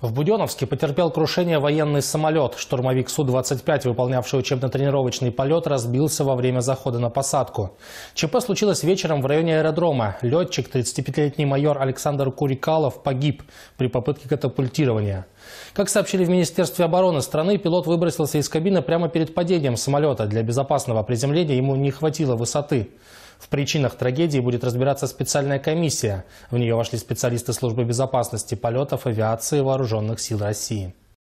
В Буденновске потерпел крушение военный самолет. Штурмовик Су-25, выполнявший учебно-тренировочный полет, разбился во время захода на посадку. ЧП случилось вечером в районе аэродрома. Летчик, 35-летний майор Александр Курикалов, погиб при попытке катапультирования. Как сообщили в Министерстве обороны страны, пилот выбросился из кабины прямо перед падением самолета. Для безопасного приземления ему не хватило высоты. В причинах трагедии будет разбираться специальная комиссия. В нее вошли специалисты Службы безопасности полетов, авиации и вооруженных сил России.